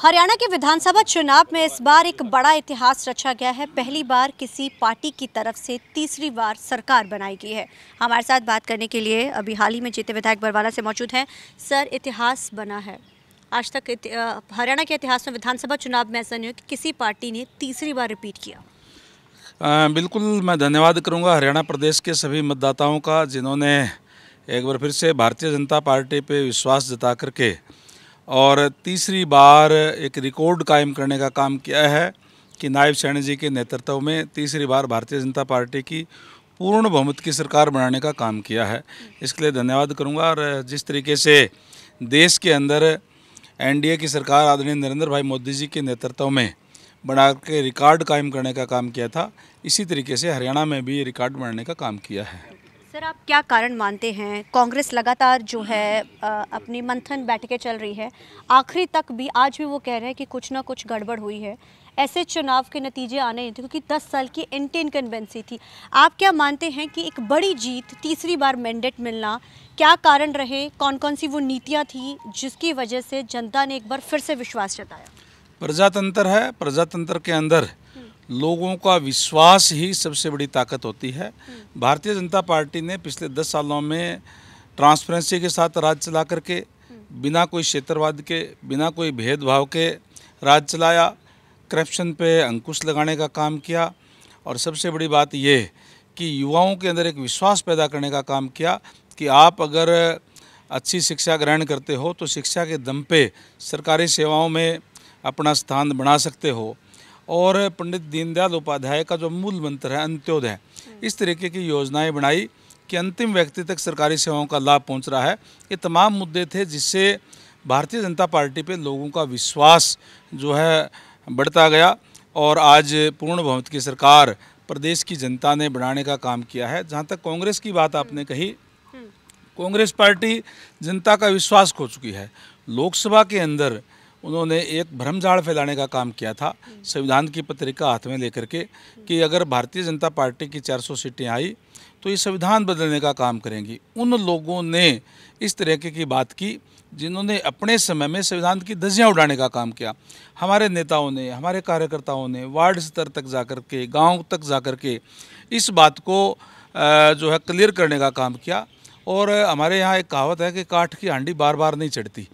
हरियाणा के विधानसभा चुनाव में इस बार एक बड़ा इतिहास रचा गया है पहली बार किसी पार्टी की तरफ से तीसरी बार सरकार बनाई गई है हमारे साथ बात करने के लिए अभी हाल ही में जीते विधायक बरवाला से मौजूद हैं सर इतिहास बना है आज तक हरियाणा के इतिहास में विधानसभा चुनाव में ऐसा नहीं हो कि किसी पार्टी ने तीसरी बार रिपीट किया आ, बिल्कुल मैं धन्यवाद करूँगा हरियाणा प्रदेश के सभी मतदाताओं का जिन्होंने एक बार फिर से भारतीय जनता पार्टी पर विश्वास जता करके और तीसरी बार एक रिकॉर्ड कायम करने का काम किया है कि नायब सैन जी के नेतृत्व में तीसरी बार भारतीय जनता पार्टी की पूर्ण बहुमत की सरकार बनाने का काम किया है इसके लिए धन्यवाद करूंगा और जिस तरीके से देश के अंदर एनडीए की सरकार आदरणीय नरेंद्र भाई मोदी जी के नेतृत्व में बना के रिकॉर्ड कायम करने का काम किया था इसी तरीके से हरियाणा में भी रिकॉर्ड बनाने का काम किया है आप क्या कारण मानते हैं कांग्रेस लगातार जो है अपनी मंथन बैठकें चल रही है आखिरी तक भी आज भी वो कह रहे हैं कि कुछ ना कुछ गड़बड़ हुई है ऐसे चुनाव के नतीजे आने थे क्योंकि 10 साल की एंटी इनकन्वेंसी थी आप क्या मानते हैं कि एक बड़ी जीत तीसरी बार मैंडेट मिलना क्या कारण रहे कौन कौन सी वो नीतियाँ थी जिसकी वजह से जनता ने एक बार फिर से विश्वास जताया प्रजातंत्र है प्रजातंत्र के अंदर लोगों का विश्वास ही सबसे बड़ी ताकत होती है भारतीय जनता पार्टी ने पिछले दस सालों में ट्रांसपेरेंसी के साथ राज चला करके बिना कोई क्षेत्रवाद के बिना कोई भेदभाव के राज चलाया करप्शन पे अंकुश लगाने का काम किया और सबसे बड़ी बात ये कि युवाओं के अंदर एक विश्वास पैदा करने का काम किया कि आप अगर अच्छी शिक्षा ग्रहण करते हो तो शिक्षा के दम पे सरकारी सेवाओं में अपना स्थान बना सकते हो और पंडित दीनदयाल उपाध्याय का जो मूल मंत्र है अंत्योदय इस तरीके की योजनाएं बनाई कि अंतिम व्यक्ति तक सरकारी सेवाओं का लाभ पहुंच रहा है ये तमाम मुद्दे थे जिससे भारतीय जनता पार्टी पे लोगों का विश्वास जो है बढ़ता गया और आज पूर्ण बहुमत की सरकार प्रदेश की जनता ने बनाने का काम किया है जहाँ तक कांग्रेस की बात आपने कही हम्म। कांग्रेस पार्टी जनता का विश्वास खो चुकी है लोकसभा के अंदर उन्होंने एक भ्रमझाड़ फैलाने का काम किया था संविधान की पत्रिका हाथ में लेकर के कि अगर भारतीय जनता पार्टी की 400 सीटें आई तो ये संविधान बदलने का काम करेंगी उन लोगों ने इस तरीके की बात की जिन्होंने अपने समय में संविधान की धजियाँ उड़ाने का काम किया हमारे नेताओं ने हमारे कार्यकर्ताओं ने वार्ड स्तर तक जा कर के गाँव तक जा के इस बात को जो है क्लियर करने का काम किया और हमारे यहाँ एक कहावत है कि काठ की हांडी बार बार नहीं चढ़ती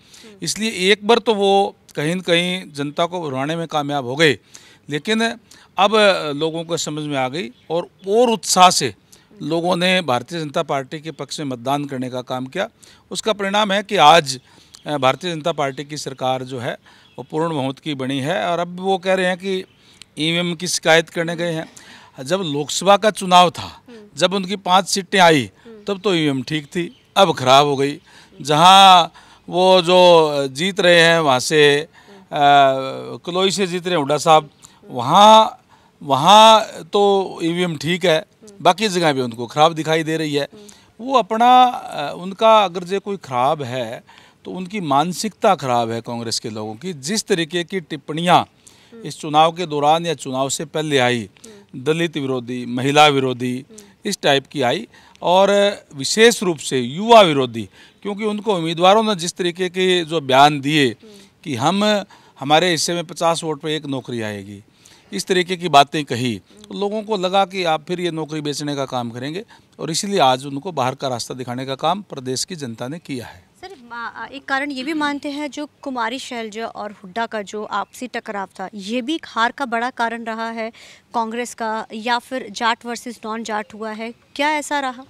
इसलिए एक बार तो वो कहीं न कहीं जनता को उड़ाने में कामयाब हो गए लेकिन अब लोगों को समझ में आ गई और और उत्साह से लोगों ने भारतीय जनता पार्टी के पक्ष में मतदान करने का काम किया उसका परिणाम है कि आज भारतीय जनता पार्टी की सरकार जो है वो पूर्ण बहुमत की बनी है और अब वो कह रहे हैं कि ई की शिकायत करने गए हैं जब लोकसभा का चुनाव था जब उनकी पाँच सीटें आई तब तो ई ठीक थी अब खराब हो गई जहाँ वो जो जीत रहे हैं वहाँ से कलोई से जीत रहे हैं हुडा साहब वहाँ वहाँ तो ई ठीक है बाकी जगह भी उनको खराब दिखाई दे रही है वो अपना उनका अगर जो कोई खराब है तो उनकी मानसिकता खराब है कांग्रेस के लोगों की जिस तरीके की टिप्पणियाँ इस चुनाव के दौरान या चुनाव से पहले आई दलित विरोधी महिला विरोधी इस टाइप की आई और विशेष रूप से युवा विरोधी क्योंकि उनको उम्मीदवारों ने जिस तरीके के जो बयान दिए कि हम हमारे हिस्से में पचास वोट पर एक नौकरी आएगी इस तरीके की बातें कही तो लोगों को लगा कि आप फिर ये नौकरी बेचने का काम करेंगे और इसलिए आज उनको बाहर का रास्ता दिखाने का काम प्रदेश की जनता ने किया है एक कारण ये भी मानते हैं जो कुमारी शैलजा और हुड्डा का जो आपसी टकराव था ये भी हार का बड़ा कारण रहा है कांग्रेस का या फिर जाट वर्सेस नॉन जाट हुआ है क्या ऐसा रहा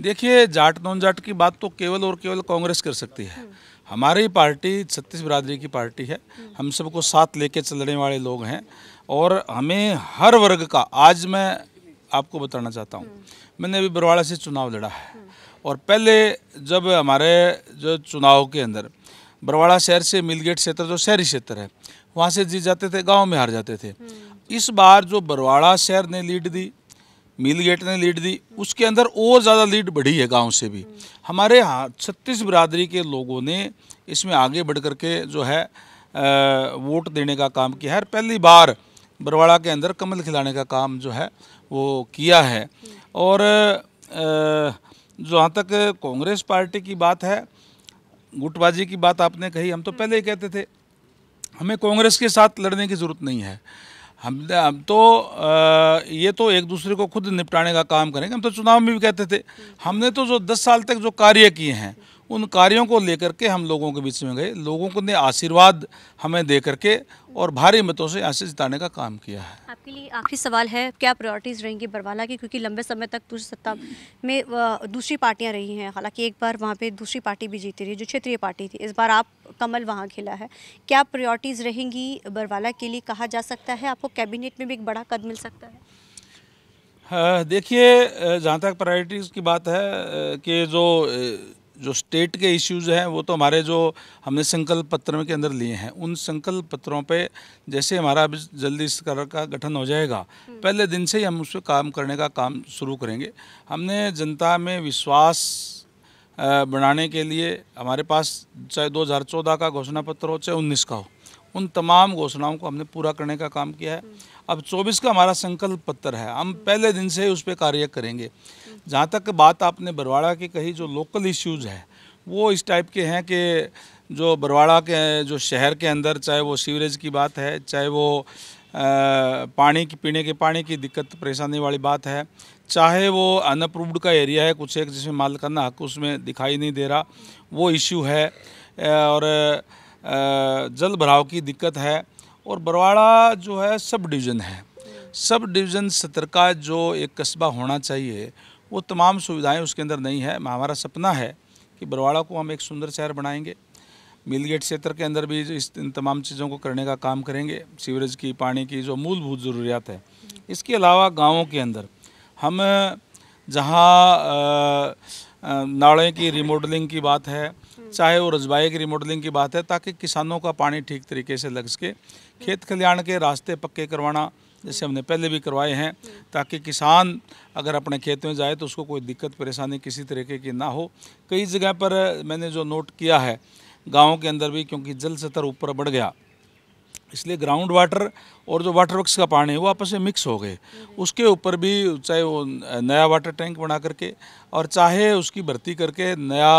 देखिए जाट नॉन जाट की बात तो केवल और केवल कांग्रेस कर सकती है हमारी पार्टी छत्तीस बरादरी की पार्टी है हम सबको साथ लेके चलने वाले लोग हैं और हमें हर वर्ग का आज मैं आपको बताना चाहता हूँ मैंने अभी बरवाड़ा से चुनाव लड़ा है और पहले जब हमारे जो चुनाव के अंदर बरवाड़ा शहर से मिलगेट क्षेत्र जो शहरी क्षेत्र है वहाँ से जीत जाते थे गाँव में हार जाते थे हम्म। इस बार जो बरवाड़ा शहर ने लीड दी मिलगेट ने लीड दी उसके अंदर और ज़्यादा लीड बढ़ी है गांव से भी हम्म। हमारे यहाँ छत्तीस बरादरी के लोगों ने इसमें आगे बढ़ करके जो है वोट देने का काम किया है पहली बार बरवाड़ा के अंदर कमल खिलाने का काम जो है वो किया है हम्म। और आ, जहाँ तक कांग्रेस पार्टी की बात है गुटबाजी की बात आपने कही हम तो पहले ही कहते थे हमें कांग्रेस के साथ लड़ने की ज़रूरत नहीं है हम हम तो आ, ये तो एक दूसरे को खुद निपटाने का काम करेंगे हम तो चुनाव में भी कहते थे हमने तो जो दस साल तक जो कार्य किए हैं उन कार्यों को लेकर के हम लोगों के बीच में गए लोगों को ने आशीर्वाद हमें दे करके और भारी मतों से यहाँ से जिताने का काम किया है आपके लिए आखिरी सवाल है क्या प्रायोरिटीज़ रहेंगी बरवाला की क्योंकि लंबे समय तक दूसरी सत्ता में दूसरी पार्टियां रही हैं हालांकि एक बार वहाँ पे दूसरी पार्टी भी जीती रही जो क्षेत्रीय पार्टी थी इस बार आप कमल वहाँ खिला है क्या प्रायोरिटीज़ रहेंगी बरवाला के लिए कहा जा सकता है आपको कैबिनेट में भी एक बड़ा कद मिल सकता है हाँ, देखिए जहाँ तक प्रायोरिटीज़ की बात है कि जो जो स्टेट के इश्यूज़ हैं वो तो हमारे जो हमने संकल्प पत्र के अंदर लिए हैं उन संकल्प पत्रों पे जैसे हमारा अभी जल्दी इस सरकार का गठन हो जाएगा हम्म। पहले दिन से ही हम उस पर काम करने का काम शुरू करेंगे हमने जनता में विश्वास बनाने के लिए हमारे पास चाहे 2014 का घोषणा पत्र हो चाहे उन्नीस का हो उन तमाम घोषणाओं को हमने पूरा करने का काम किया है हम्म। अब 24 का हमारा संकल्प पत्र है हम हम्म। पहले दिन से ही उस पर कार्य करेंगे जहाँ तक बात आपने बरवाड़ा की कही जो लोकल इश्यूज है वो इस टाइप के हैं कि जो बरवाड़ा के जो शहर के अंदर चाहे वो सीवरेज की बात है चाहे वो पानी की पीने के पानी की दिक्कत परेशानी वाली बात है चाहे वो अनअप्रूव्ड का एरिया है कुछ एक जिसमें माल करना हक उसमें दिखाई नहीं दे रहा वो इश्यू है और जल भराव की दिक्कत है और बरवाड़ा जो है सब डिवीज़न है सब डिवीज़न सतर का जो एक कस्बा होना चाहिए वो तमाम सुविधाएं उसके अंदर नहीं है हमारा सपना है कि बरवाड़ा को हम एक सुंदर शहर बनाएंगे मिल गेट क्षेत्र के अंदर भी इस इन तमाम चीज़ों को करने का काम करेंगे सीवरेज की पानी की जो मूलभूत ज़रूरियात है इसके अलावा गाँवों के अंदर हम जहाँ नाड़े की रिमोडलिंग की बात है चाहे वो रजबाए की रिमोडलिंग की बात है ताकि किसानों का पानी ठीक तरीके से लग सके खेत खलिण के रास्ते पक्के करवाना जैसे हमने पहले भी करवाए हैं ताकि किसान अगर अपने खेत में जाए तो उसको कोई दिक्कत परेशानी किसी तरीके की ना हो कई जगह पर मैंने जो नोट किया है गाँव के अंदर भी क्योंकि जल स्तर ऊपर बढ़ गया इसलिए ग्राउंड वाटर और जो वाटर वर्क्स का पानी है वो आपस में मिक्स हो गए उसके ऊपर भी चाहे वो नया वाटर टैंक बना करके और चाहे उसकी भर्ती करके नया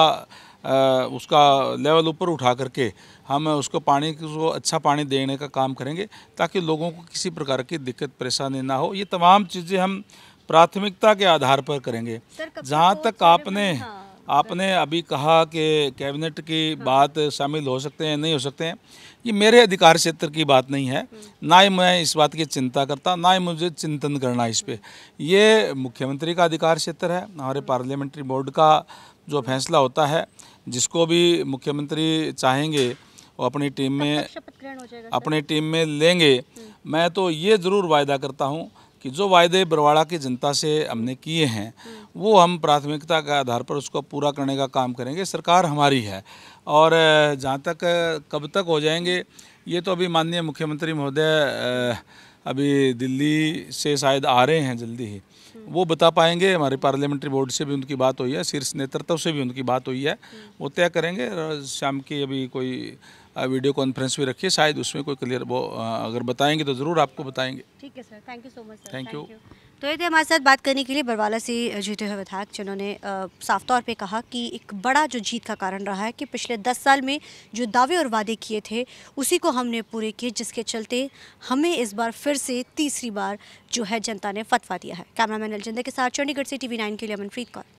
उसका लेवल ऊपर उठा करके हम उसको पानी को अच्छा पानी देने का काम करेंगे ताकि लोगों को किसी प्रकार की दिक्कत परेशानी ना हो ये तमाम चीज़ें हम प्राथमिकता के आधार पर करेंगे जहाँ तक आपने हाँ, आपने अभी कहा कि कैबिनेट की हाँ। बात शामिल हो सकते हैं नहीं हो सकते हैं ये मेरे अधिकार क्षेत्र की बात नहीं है हम्म। ना ही मैं इस बात की चिंता करता ना ही मुझे चिंतन करना इस पर यह मुख्यमंत्री का अधिकार क्षेत्र है हमारे हम्म। पार्लियामेंट्री बोर्ड का जो फैसला होता है जिसको भी मुख्यमंत्री चाहेंगे वो अपनी टीम में अपनी टीम में लेंगे हम्म। मैं तो ये ज़रूर वायदा करता हूँ कि जो वायदे बरवाड़ा की जनता से हमने किए हैं हम्म। वो हम प्राथमिकता के आधार पर उसको पूरा करने का काम करेंगे सरकार हमारी है और जहाँ तक कब तक हो जाएंगे ये तो अभी माननीय मुख्यमंत्री महोदय अभी दिल्ली से शायद आ रहे हैं जल्दी ही वो बता पाएंगे हमारे पार्लियामेंट्री बोर्ड से भी उनकी बात हुई है शीर्ष नेतृत्व से भी उनकी बात हुई है वो तय करेंगे शाम की अभी कोई वीडियो कॉन्फ्रेंस भी रखिए शायद उसमें कोई क्लियर वो अगर बताएंगे तो ज़रूर आपको बताएंगे ठीक है sir thank you so much thank you तो ये थे हमारे साथ बात करने के लिए बरवाला से जीते हुए विधायक जिन्होंने साफ तौर पे कहा कि एक बड़ा जो जीत का कारण रहा है कि पिछले दस साल में जो दावे और वादे किए थे उसी को हमने पूरे किए जिसके चलते हमें इस बार फिर से तीसरी बार जो है जनता ने फतवा दिया है कैमरामैन अलजिंदे के साथ चंडीगढ़ से टीवी नाइन के लिए अमनप्रीत कौर